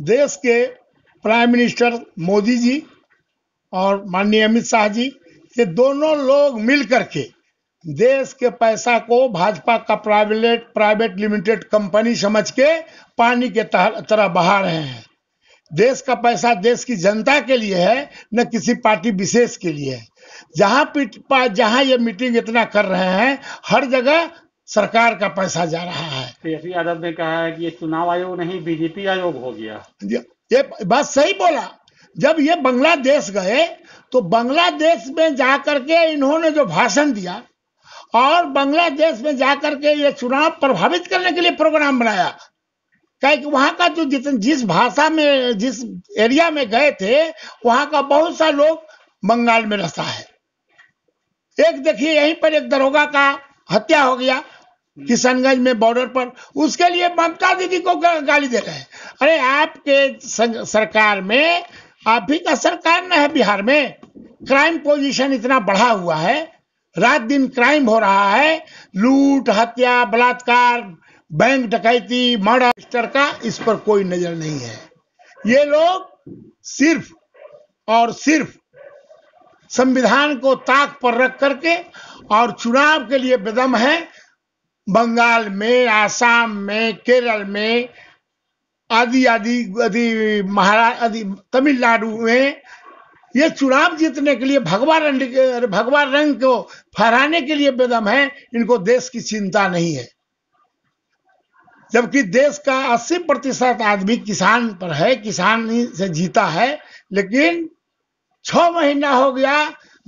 देश के prime minister Modi जी और माननीय अमित शाह जी ये दोनों लोग मिल करके देश के पैसा को भाजपा का प्राइवेट प्राइवेट लिमिटेड कंपनी समझ के पानी के तरह बहा रहे हैं देश का पैसा देश की जनता के लिए है न किसी पार्टी विशेष के लिए है जहां जहां ये मीटिंग इतना कर रहे हैं हर जगह सरकार का पैसा जा रहा है तेजस्वी तो यादव ने कहा है कि ये चुनाव आयोग नहीं बीजेपी आयोग हो गया ये बात सही बोला जब ये बांग्लादेश गए तो बांग्लादेश में जाकर के इन्होंने जो भाषण दिया और बांग्लादेश में जाकर के ये चुनाव प्रभावित करने के लिए प्रोग्राम बनाया क्या कि वहाँ का जो जितने जिस भाषा में जिस एरिया में गए थे वहां का बहुत सा लोग बंगाल में रहता है एक देखिए यहीं पर एक दरोगा का हत्या हो गया हम्म। किशनगंज में बॉर्डर पर उसके लिए ममता दीदी को गाली दे रहे हैं अरे आपके सरकार में आप भी का सरकार न है बिहार में क्राइम पोजीशन इतना बढ़ा हुआ है रात दिन क्राइम हो रहा है लूट हत्या बलात्कार बैंक डकैती मर्डर का इस पर कोई नजर नहीं है ये लोग सिर्फ और सिर्फ संविधान को ताक पर रख करके और चुनाव के लिए बेदम है बंगाल में आसाम में केरल में आदि आदि आदि महाराष्ट्र आदि तमिलनाडु में ये चुनाव जीतने के लिए भगवा रंग भगवा रंग को फहराने के लिए बेदम है इनको देश की चिंता नहीं है जबकि देश का 80 प्रतिशत आदमी किसान पर है किसान से जीता है लेकिन छ महीना हो गया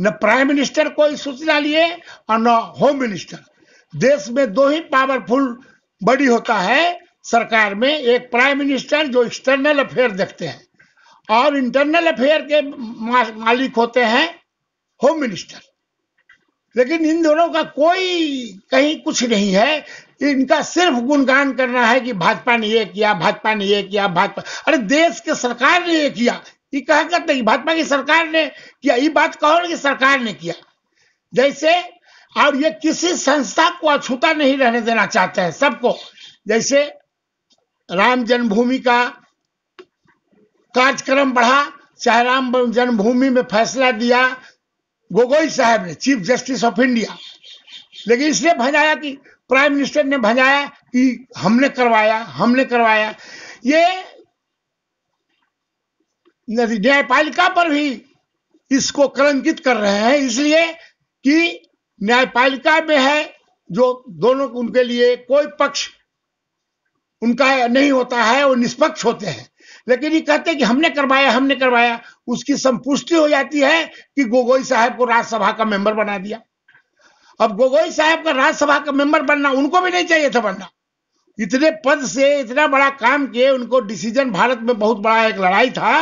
न प्राइम मिनिस्टर कोई सूचना लिए और न होम मिनिस्टर देश में दो ही पावरफुल बड़ी होता है सरकार में एक प्राइम मिनिस्टर जो एक्सटर्नल अफेयर देखते हैं और इंटरनल अफेयर के मालिक होते हैं होम मिनिस्टर लेकिन इन दोनों का कोई कहीं कुछ नहीं है इनका सिर्फ गुणगान करना है कि भाजपा ने ये किया भाजपा ने ये किया भाजपा अरे देश के सरकार ने ये किया ये नहीं भाजपा की सरकार ने किया ये बात कहो कि सरकार ने किया जैसे और ये किसी संस्था को अछूता नहीं रहने देना चाहते हैं सबको जैसे राम जन्मभूमि का कार्यक्रम बढ़ा चाहे राम जन्मभूमि में फैसला दिया गोगोई साहब ने चीफ जस्टिस ऑफ इंडिया लेकिन इसलिए भजाया कि प्राइम मिनिस्टर ने भजाया कि हमने करवाया हमने करवाया ये न्यायपालिका पर भी इसको कलंकित कर रहे हैं इसलिए कि न्यायपालिका में है जो दोनों उनके लिए कोई पक्ष उनका नहीं होता है वो निष्पक्ष होते हैं लेकिन ये कहते हैं कि हमने करवाया हमने करवाया उसकी संपुष्टि हो जाती है कि गोगोई साहब को राज्यसभा का मेंबर बना दिया अब गोगोई साहब का राज्यसभा का मेंबर बनना उनको भी नहीं चाहिए था बनना इतने पद से इतना बड़ा काम किए उनको डिसीजन भारत में बहुत बड़ा एक लड़ाई था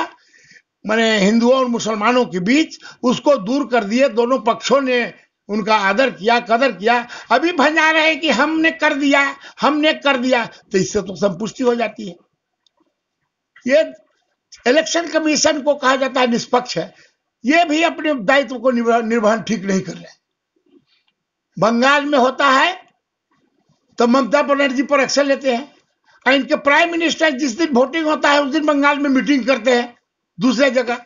मैंने हिंदुओं और मुसलमानों के बीच उसको दूर कर दिए दोनों पक्षों ने उनका आदर किया कदर किया अभी भंजा रहे हैं कि हमने कर दिया हमने कर दिया तो इससे तो संपुष्टि हो जाती है ये इलेक्शन कमीशन को कहा जाता है निष्पक्ष है ये भी अपने दायित्व को निर्वहन ठीक नहीं कर रहे बंगाल में होता है तो ममता बनर्जी पर एक्शन लेते हैं और इनके प्राइम मिनिस्टर जिस दिन वोटिंग होता है उस दिन बंगाल में मीटिंग करते हैं दूसरे जगह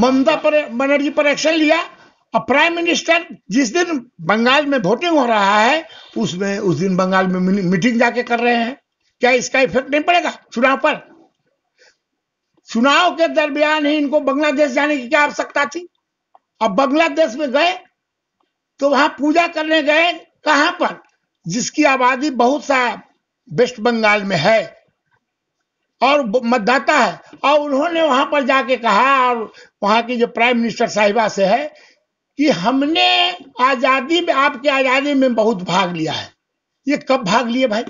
ममता पर बनर्जी पर एक्शन लिया और प्राइम मिनिस्टर जिस दिन बंगाल में वोटिंग हो रहा है उसमें उस दिन बंगाल में मीटिंग जाके कर रहे हैं क्या इसका इफेक्ट नहीं पड़ेगा चुनाव पर चुनाव के दरमियान ही इनको बांग्लादेश जाने की क्या आवश्यकता थी अब बांग्लादेश में गए तो वहां पूजा करने गए कहां पर जिसकी आबादी बहुत सा वेस्ट बंगाल में है और मतदाता है और उन्होंने वहां पर जाके कहा और वहां की जो प्राइम मिनिस्टर साहिबा से है कि हमने आज़ादी में आपके आज़ादी में बहुत भाग लिया है ये कब भाग लिए भाई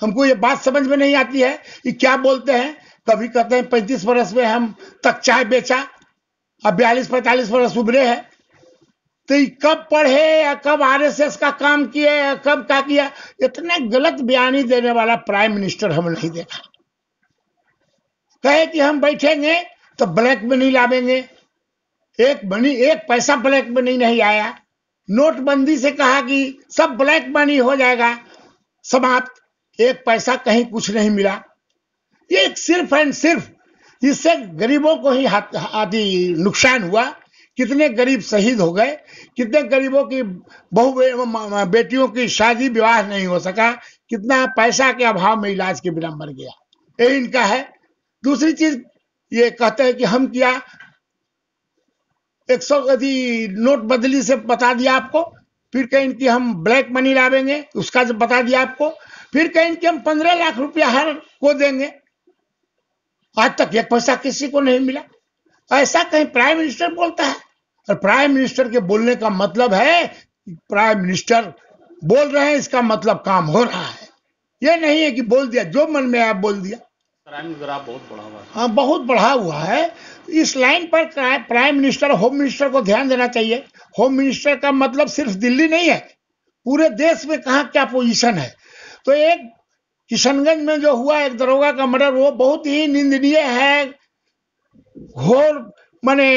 हमको ये बात समझ में नहीं आती है कि क्या बोलते हैं कभी कहते हैं पैंतीस वर्ष में हम तक चाय बेचा अब बयालीस पैंतालीस वर्ष उभरे हैं तो कब पढ़े या कब आरएसएस का काम किए या कब क्या किया इतने गलत बयानी देने वाला प्राइम मिनिस्टर हम नहीं देखा कहे कि हम बैठेंगे तो ब्लैक में नहीं लावेंगे एक बनी एक पैसा ब्लैक में नहीं, नहीं आया नोटबंदी से कहा कि सब ब्लैक मनी हो जाएगा समाप्त एक पैसा कहीं कुछ नहीं मिला ये सिर्फ एंड सिर्फ इससे गरीबों को ही आदि नुकसान हुआ कितने गरीब शहीद हो गए कितने गरीबों की बहु बेटियों की शादी विवाह नहीं हो सका कितना पैसा के अभाव में इलाज के बिना मर गया यही इनका है दूसरी चीज ये कहते हैं कि हम किया एक सौ यदि नोट बदली से बता दिया आपको फिर कहें कि हम ब्लैक मनी लावेंगे उसका जब बता दिया आपको फिर कहें कि हम पंद्रह लाख रुपया हर को देंगे आज तक एक पैसा किसी को नहीं मिला ऐसा कहीं प्राइम मिनिस्टर बोलता है और प्राइम मिनिस्टर के बोलने का मतलब है प्राइम मिनिस्टर बोल रहे हैं इसका मतलब काम हो रहा है यह नहीं है कि बोल दिया जो मन में आया बोल दिया बहुत बढ़ा हुआ है हाँ बहुत बढ़ा हुआ है इस लाइन पर प्राइम मिनिस्टर होम मिनिस्टर को ध्यान देना चाहिए होम मिनिस्टर का मतलब सिर्फ दिल्ली नहीं है पूरे देश में कहा क्या पोजीशन है तो एक किशनगंज में जो हुआ एक दरोगा का मर्डर वो बहुत ही निंदनीय है घोर माने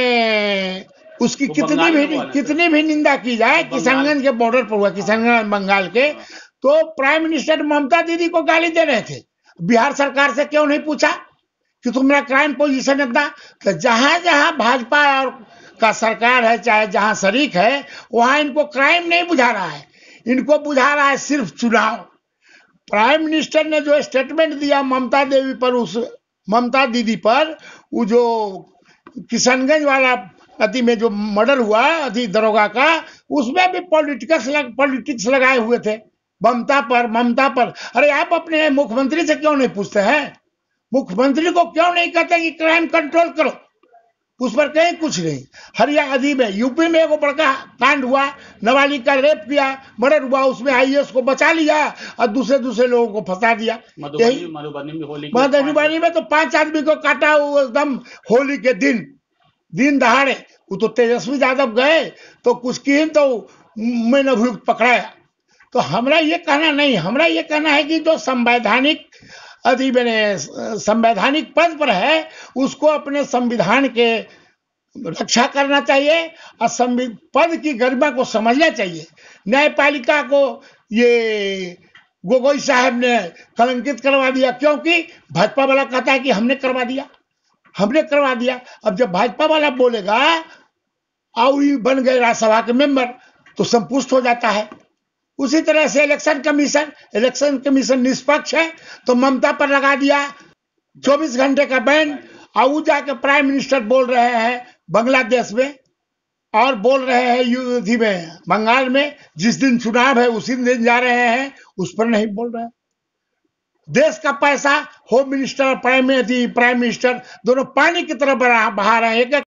उसकी तो कितनी भी कितनी भी निंदा की जाए किशनगंज के बॉर्डर पर हुआ किशनगंज बंगाल के हाँ। तो प्राइम मिनिस्टर ममता दीदी को गाली दे रहे थे बिहार सरकार से क्यों नहीं पूछा कि तुमने क्राइम पोजीशन इतना तो जहां जहां भाजपा और का सरकार है चाहे जहां शरीक है वहां इनको क्राइम नहीं बुझा रहा है इनको बुझा रहा है सिर्फ चुनाव प्राइम मिनिस्टर ने जो स्टेटमेंट दिया ममता देवी पर उस ममता दीदी पर वो जो किशनगंज वाला अति में जो मर्डर हुआ अति दरोगा का उसमें भी पॉलिटिक्स लग, पॉलिटिक्स लगाए हुए थे ममता पर ममता पर अरे आप अपने मुख्यमंत्री से क्यों नहीं पूछते हैं मुख्यमंत्री को क्यों नहीं कहते कि क्राइम कंट्रोल करो उस पर कहीं कुछ नहीं हरिया अजीब है यूपी में वो बड़का कांड हुआ नवाली का रेप किया मर्डर हुआ उसमें आईएएस को बचा लिया और दूसरे दूसरे लोगों को फंसा दिया मधुबनी में तो पांच आदमी को काटा एकदम होली के दिन दिन दहाड़े वो तो तेजस्वी यादव गए तो कुछ की तो मैंने पकड़ाया तो हमारा ये कहना नहीं हमारा ये कहना है कि जो संवैधानिक अति संवैधानिक पद पर है उसको अपने संविधान के रक्षा करना चाहिए और पद की गरिमा को समझना चाहिए न्यायपालिका को ये गोगोई साहब ने कलंकित करवा दिया क्योंकि भाजपा वाला कहता है कि हमने करवा दिया हमने करवा दिया अब जब भाजपा वाला बोलेगा आउ बन गए राज्यसभा के मेंबर तो संपुष्ट हो जाता है उसी तरह से इलेक्शन कमीशन इलेक्शन कमीशन निष्पक्ष है तो ममता पर लगा दिया चौबीस घंटे का बैन और वो जाके प्राइम मिनिस्टर बोल रहे हैं बांग्लादेश में और बोल रहे हैं यूथी में बंगाल में जिस दिन चुनाव है उसी दिन जा रहे हैं उस पर नहीं बोल रहे देश का पैसा home minister prime prime minister दोनों पानी की तरह बहा रहे हैं